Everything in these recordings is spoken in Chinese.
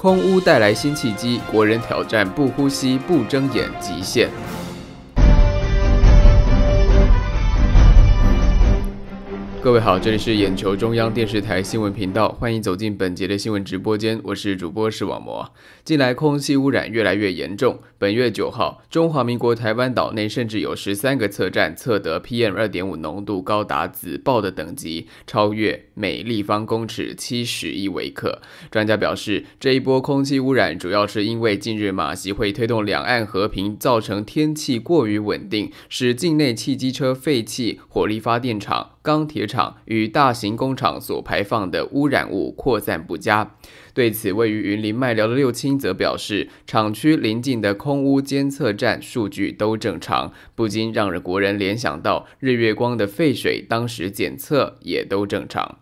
空屋带来辛弃疾，国人挑战不呼吸、不睁眼极限。各位好，这里是眼球中央电视台新闻频道，欢迎走进本节的新闻直播间，我是主播视网膜。近来空气污染越来越严重，本月九号，中华民国台湾岛内甚至有十三个测站测得 PM 二点五浓度高达紫爆的等级，超越每立方公尺七十亿微克。专家表示，这一波空气污染主要是因为近日马习会推动两岸和平，造成天气过于稳定，使境内汽机车废气、火力发电厂。钢铁厂与大型工厂所排放的污染物扩散不佳，对此位于云林麦寮的六轻则表示，厂区临近的空污监测站数据都正常，不禁让国人联想到日月光的废水，当时检测也都正常。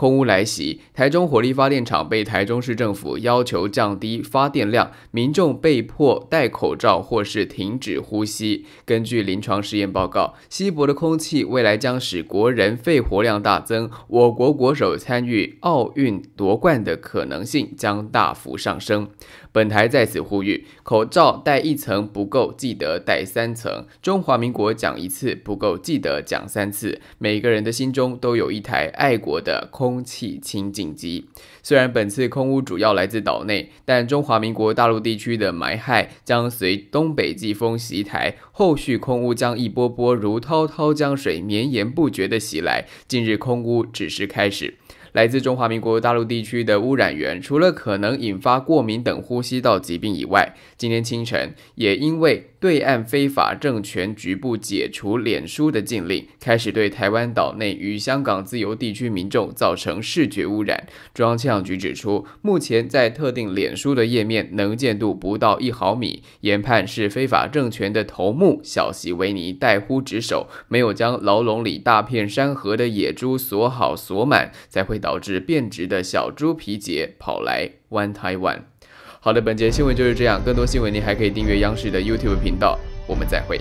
空污来袭，台中火力发电厂被台中市政府要求降低发电量，民众被迫戴口罩或是停止呼吸。根据临床实验报告，稀薄的空气未来将使国人肺活量大增，我国国手参与奥运夺冠的可能性将大幅上升。本台在此呼吁，口罩戴一层不够，记得戴三层；中华民国讲一次不够，记得讲三次。每个人的心中都有一台爱国的空。空气清紧急。虽然本次空污主要来自岛内，但中华民国大陆地区的霾害将随东北季风袭台，后续空污将一波波如滔滔江水绵延不绝的袭来。近日空污只是开始。来自中华民国大陆地区的污染源，除了可能引发过敏等呼吸道疾病以外，今天清晨也因为对岸非法政权局部解除脸书的禁令，开始对台湾岛内与香港自由地区民众造成视觉污染。中央气象局指出，目前在特定脸书的页面能见度不到一毫米，研判是非法政权的头目小西维尼带呼职守，没有将牢笼里大片山河的野猪锁好锁满才会。导致变直的小猪皮姐跑来 One Taiwan。好的，本节新闻就是这样。更多新闻您还可以订阅央视的 YouTube 频道。我们再会。